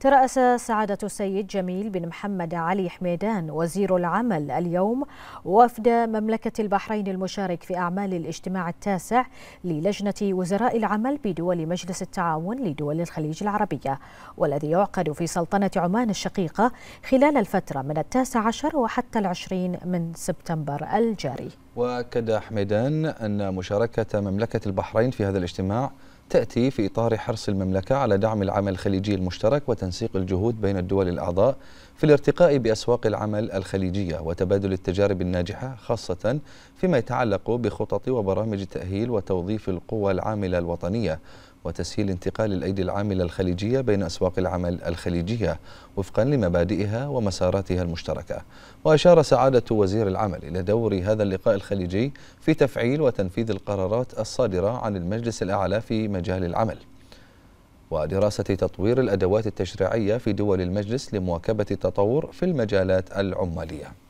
ترأس سعادة السيد جميل بن محمد علي حميدان وزير العمل اليوم وفد مملكة البحرين المشارك في أعمال الاجتماع التاسع للجنة وزراء العمل بدول مجلس التعاون لدول الخليج العربية والذي يعقد في سلطنة عمان الشقيقة خلال الفترة من التاسع عشر وحتى العشرين من سبتمبر الجاري وأكد حميدان أن مشاركة مملكة البحرين في هذا الاجتماع تأتي في إطار حرص المملكة على دعم العمل الخليجي المشترك وتنسيق الجهود بين الدول الأعضاء في الارتقاء بأسواق العمل الخليجية وتبادل التجارب الناجحة خاصة فيما يتعلق بخطط وبرامج تأهيل وتوظيف القوى العاملة الوطنية وتسهيل انتقال الأيدي العاملة الخليجية بين أسواق العمل الخليجية وفقا لمبادئها ومساراتها المشتركة وأشار سعادة وزير العمل إلى دور هذا اللقاء الخليجي في تفعيل وتنفيذ القرارات الصادرة عن المجلس الأعلى في مجال العمل ودراسة تطوير الأدوات التشريعية في دول المجلس لمواكبة التطور في المجالات العمالية